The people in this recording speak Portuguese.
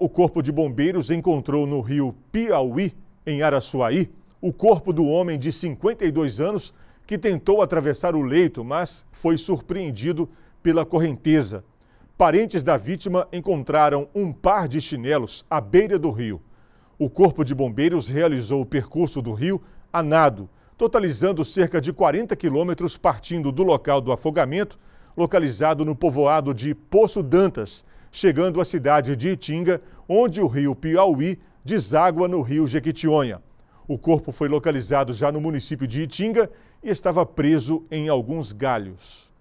O Corpo de Bombeiros encontrou no rio Piauí, em Araçuaí, o corpo do homem de 52 anos que tentou atravessar o leito, mas foi surpreendido pela correnteza. Parentes da vítima encontraram um par de chinelos à beira do rio. O Corpo de Bombeiros realizou o percurso do rio a nado, totalizando cerca de 40 quilômetros partindo do local do afogamento, localizado no povoado de Poço Dantas, chegando à cidade de Itinga, onde o rio Piauí deságua no rio Jequitionha. O corpo foi localizado já no município de Itinga e estava preso em alguns galhos.